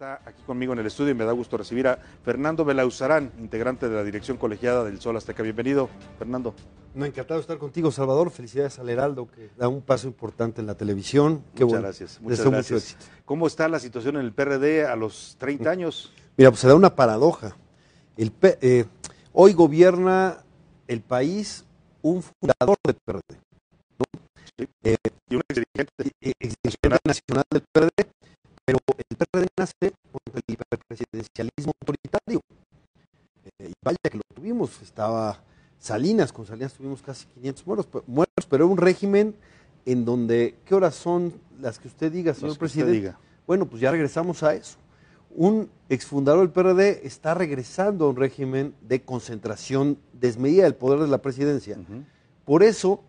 Está aquí conmigo en el estudio y me da gusto recibir a Fernando Belauzarán, integrante de la Dirección Colegiada del Sol hasta Azteca. Bienvenido, Fernando. Me ha encantado estar contigo, Salvador. Felicidades al Heraldo, que da un paso importante en la televisión. muchas gracias. Muchas gracias. ¿Cómo está la situación en el PRD a los 30 años? Mira, pues se da una paradoja. El eh, hoy gobierna el país un fundador del PRD. y un exdirigente eh, nacional del PRD con el presidencialismo autoritario. Eh, y vaya que lo tuvimos, estaba Salinas, con Salinas tuvimos casi 500 muertos, pero era un régimen en donde, ¿qué horas son las que usted diga, señor presidente? Bueno, pues ya regresamos a eso. Un exfundador del PRD está regresando a un régimen de concentración desmedida del poder de la presidencia. Por eso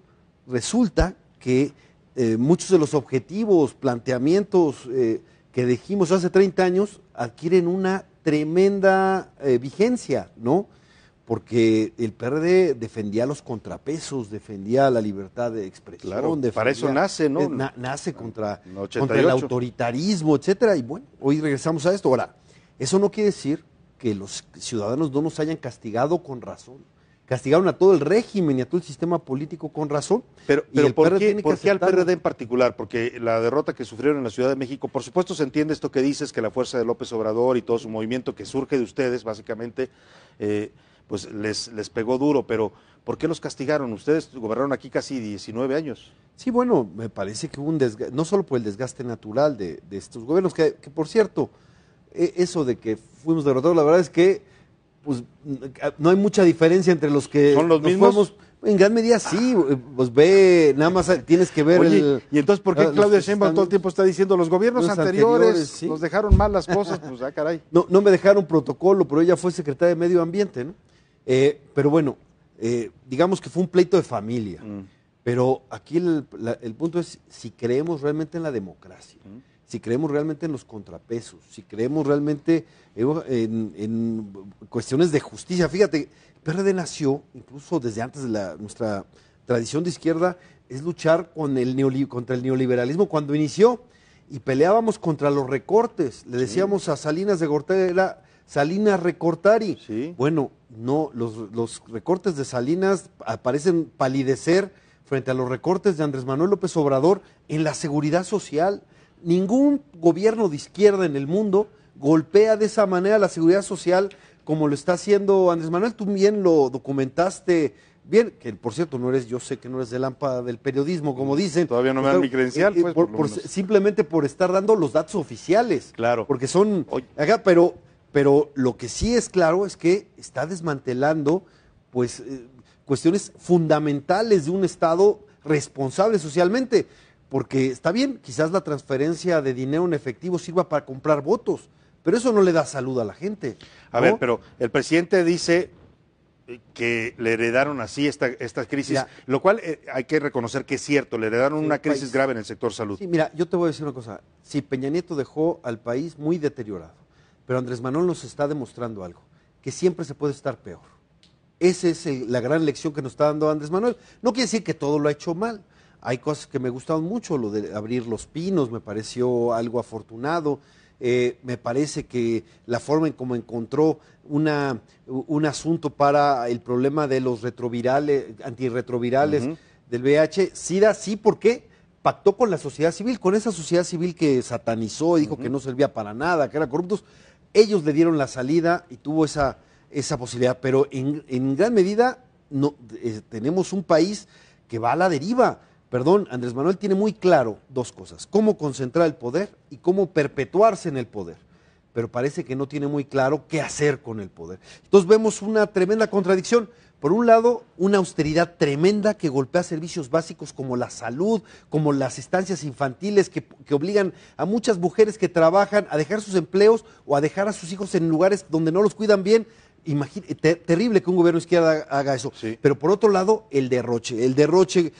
resulta que eh, muchos de los objetivos, planteamientos eh, que dijimos hace 30 años adquieren una tremenda eh, vigencia, ¿no? Porque el PRD defendía los contrapesos, defendía la libertad de expresión. Claro, para eso nace, ¿no? Eh, nace contra, contra el autoritarismo, etcétera. Y bueno, hoy regresamos a esto. Ahora, eso no quiere decir que los ciudadanos no nos hayan castigado con razón castigaron a todo el régimen y a todo el sistema político con razón. Pero, ¿por, qué, al PRD en particular? Porque la derrota que sufrieron en la Ciudad de México, por supuesto se entiende esto que dices, que la fuerza de López Obrador y todo su movimiento que surge de ustedes, básicamente, eh, pues les, les pegó duro, pero ¿por qué los castigaron? Ustedes gobernaron aquí casi 19 años. Sí, bueno, me parece que hubo un desgaste, no solo por el desgaste natural de, estos gobiernos, que por cierto, e-, eso de que fuimos derrotados, la verdad es que pues no hay mucha diferencia entre los que son los mismos. en gran medida sí, pues ve, nada más tienes que ver. y entonces, ¿por qué ah, Claudia Sheinbaum todo el tiempo está diciendo los gobiernos anteriores, nos dejaron mal las cosas? Pues, ah, caray. No, no me dejaron protocolo, pero ella fue secretaria de Medio Ambiente, ¿no? Eh, pero bueno, eh, digamos que fue un pleito de familia. Mm. Pero aquí el, punto es si creemos realmente en la democracia. Mm si creemos realmente en los contrapesos, si creemos realmente en, cuestiones de justicia. Fíjate, PRD nació, incluso desde antes de la, nuestra tradición de izquierda, es luchar con el contra el neoliberalismo cuando inició y peleábamos contra los recortes. Le decíamos a Salinas de era Salinas Recortari. y Bueno, no, los, recortes de Salinas parecen palidecer frente a los recortes de Andrés Manuel López Obrador en la seguridad social, Ningún gobierno de izquierda en el mundo golpea de esa manera la seguridad social como lo está haciendo Andrés Manuel. Tú bien lo documentaste bien, que por cierto no eres, yo sé que no eres de lámpara del periodismo, como dicen. Todavía no me pues, dan mi credencial, eh, pues, simplemente por estar dando los datos oficiales. Claro. Porque son pero, pero lo que sí es claro es que está desmantelando, pues, eh, cuestiones fundamentales de un Estado responsable socialmente porque está bien, quizás la transferencia de dinero en efectivo sirva para comprar votos, pero eso no le da salud a la gente. A ver, pero el presidente dice eh, que le heredaron así esta, crisis, lo cual eh, hay que reconocer que es cierto, le heredaron una crisis grave en el sector salud. mira, yo te voy a decir una cosa, si Peña Nieto dejó al país muy deteriorado, pero Andrés Manuel nos está demostrando algo, que siempre se puede estar peor. Esa es la gran lección que nos está dando Andrés Manuel. No quiere decir que todo lo ha hecho mal, hay cosas que me gustaron mucho, lo de abrir los pinos me pareció algo afortunado. Eh, me parece que la forma en cómo encontró una, un asunto para el problema de los retrovirales, antirretrovirales del VIH, SIDA, sí, ¿por qué? Pactó con la sociedad civil, con esa sociedad civil que satanizó y dijo que no servía para nada, que era corruptos. Ellos le dieron la salida y tuvo esa, esa posibilidad, pero en, gran medida no, eh, tenemos un país que va a la deriva perdón, Andrés Manuel tiene muy claro dos cosas, cómo concentrar el poder y cómo perpetuarse en el poder, pero parece que no tiene muy claro qué hacer con el poder. Entonces vemos una tremenda contradicción. Por un lado, una austeridad tremenda que golpea servicios básicos como la salud, como las estancias infantiles, que, obligan a muchas mujeres que trabajan a dejar sus empleos o a dejar a sus hijos en lugares donde no los cuidan bien, Imagínate terrible que un gobierno izquierda haga eso. Pero por otro lado, el derroche. El derroche,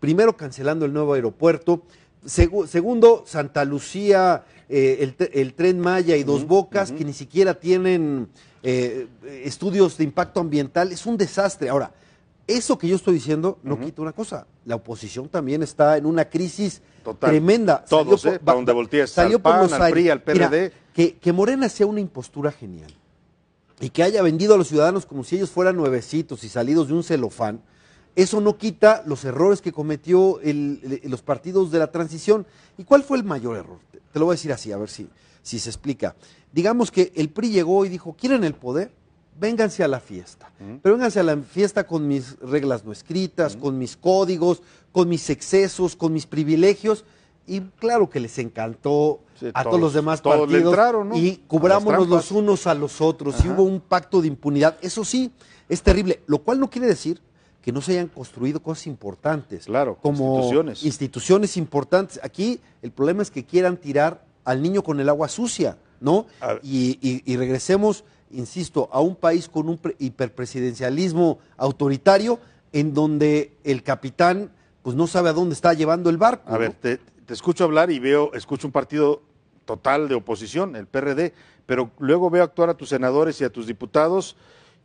primero cancelando el nuevo aeropuerto, segundo, Santa Lucía, eh, el, tren Maya y Dos Bocas, que ni siquiera tienen eh, estudios de impacto ambiental. Es un desastre. Ahora, eso que yo estoy diciendo no quita una cosa. La oposición también está en una crisis tremenda. Todos, salió, eh, donde al que, que Morena sea una impostura genial y que haya vendido a los ciudadanos como si ellos fueran nuevecitos y salidos de un celofán, eso no quita los errores que cometió el, los partidos de la transición. ¿Y cuál fue el mayor error? Te, lo voy a decir así, a ver si, si se explica. Digamos que el PRI llegó y dijo, ¿quieren el poder? Vénganse a la fiesta. Pero vénganse a la fiesta con mis reglas no escritas, con mis códigos, con mis excesos, con mis privilegios y claro que les encantó a todos, los demás partidos y cubrámonos los unos a los otros y hubo un pacto de impunidad. Eso sí, es terrible, lo cual no quiere decir que no se hayan construido cosas importantes, claro, como instituciones. importantes. Aquí el problema es que quieran tirar al niño con el agua sucia, ¿no? Y, regresemos, insisto, a un país con un hiperpresidencialismo autoritario en donde el capitán pues no sabe a dónde está llevando el barco. A ver, te, te escucho hablar y veo, escucho un partido total de oposición, el PRD, pero luego veo actuar a tus senadores y a tus diputados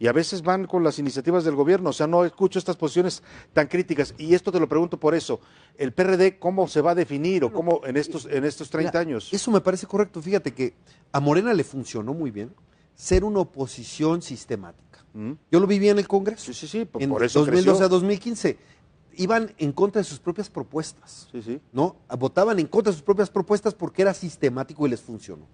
y a veces van con las iniciativas del gobierno, o sea, no escucho estas posiciones tan críticas y esto te lo pregunto por eso, el PRD cómo se va a definir o cómo en estos en estos 30 años. Eso me parece correcto, fíjate que a Morena le funcionó muy bien ser una oposición sistemática. Mm. Yo lo viví en el Congreso. Sí, sí, sí, por, en eso 2012 a 2015 iban en contra de sus propias propuestas. Sí, sí. ¿No? Votaban en contra de sus propias propuestas porque era sistemático y les funcionó.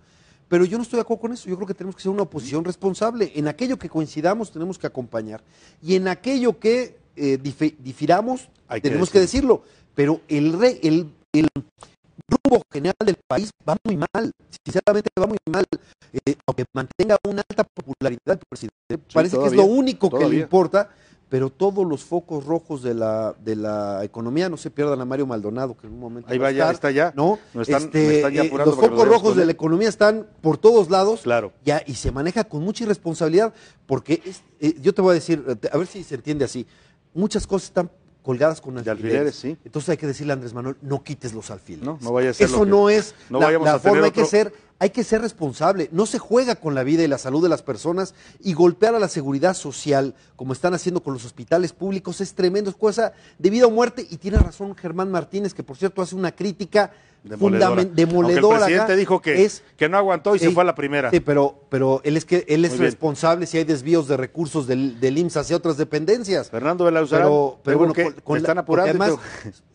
Pero yo no estoy de acuerdo con eso. Yo creo que tenemos que ser una oposición responsable. En aquello que coincidamos tenemos que acompañar. Y en aquello que eh, difiramos tenemos que, decirlo. Pero el, rey, el, el, general del país va muy mal. Sinceramente va muy mal. Eh, aunque mantenga una alta popularidad presidente. parece que es lo único que le importa pero todos los focos rojos de la, de la economía, no se pierdan a Mario Maldonado, que en un momento. Ahí va, ya está ya. No, no este, están, ya eh, apurando Los focos rojos de la economía están por todos lados. Claro. Ya, y se maneja con mucha irresponsabilidad, porque eh, yo te voy a decir, eh, a ver si se entiende así. Muchas cosas están colgadas con alfileres. De alfileres sí. Entonces hay que decirle a Andrés Manuel, no quites los alfileres. No, no vaya a ser. Eso no es la, forma, hay que ser hay que ser responsable. No se juega con la vida y la salud de las personas y golpear a la seguridad social, como están haciendo con los hospitales públicos, es tremendo. Es cosa de vida o muerte. Y tiene razón Germán Martínez, que por cierto hace una crítica demoledora. demoledora el presidente dijo que, que no aguantó y se fue a la primera. Sí, pero, pero él es, que, él es responsable si hay desvíos de recursos del, del IMSS hacia otras dependencias. Fernando la pero, bueno, con, están apurando. Además,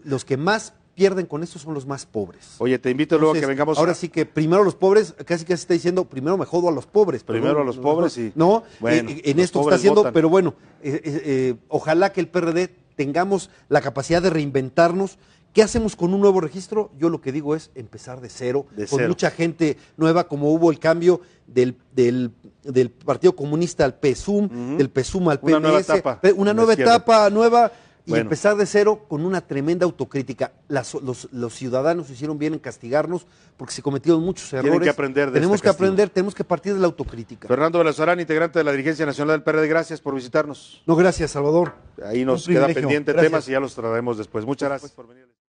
los que más pierden con esto son los más pobres. Oye, te invito luego a que vengamos. Ahora sí que primero los pobres, casi casi está diciendo, primero me jodo a los pobres. primero a los pobres y. No, eh, en esto está haciendo, pero bueno, eh, eh, ojalá que el PRD tengamos la capacidad de reinventarnos ¿Qué hacemos con un nuevo registro? Yo lo que digo es empezar de cero, con mucha gente nueva, como hubo el cambio del, del, Partido Comunista al PSUM, del PSUM al PNS. Una nueva etapa. Una nueva etapa nueva y empezar de cero con una tremenda autocrítica. los, ciudadanos hicieron bien en castigarnos porque se cometieron muchos errores. que aprender de Tenemos este que aprender, tenemos que partir de la autocrítica. Fernando Velazarán, integrante de la Dirigencia Nacional del PRD, gracias por visitarnos. No, gracias, Salvador. Ahí nos queda pendiente temas y ya los trataremos después. Muchas gracias por venir.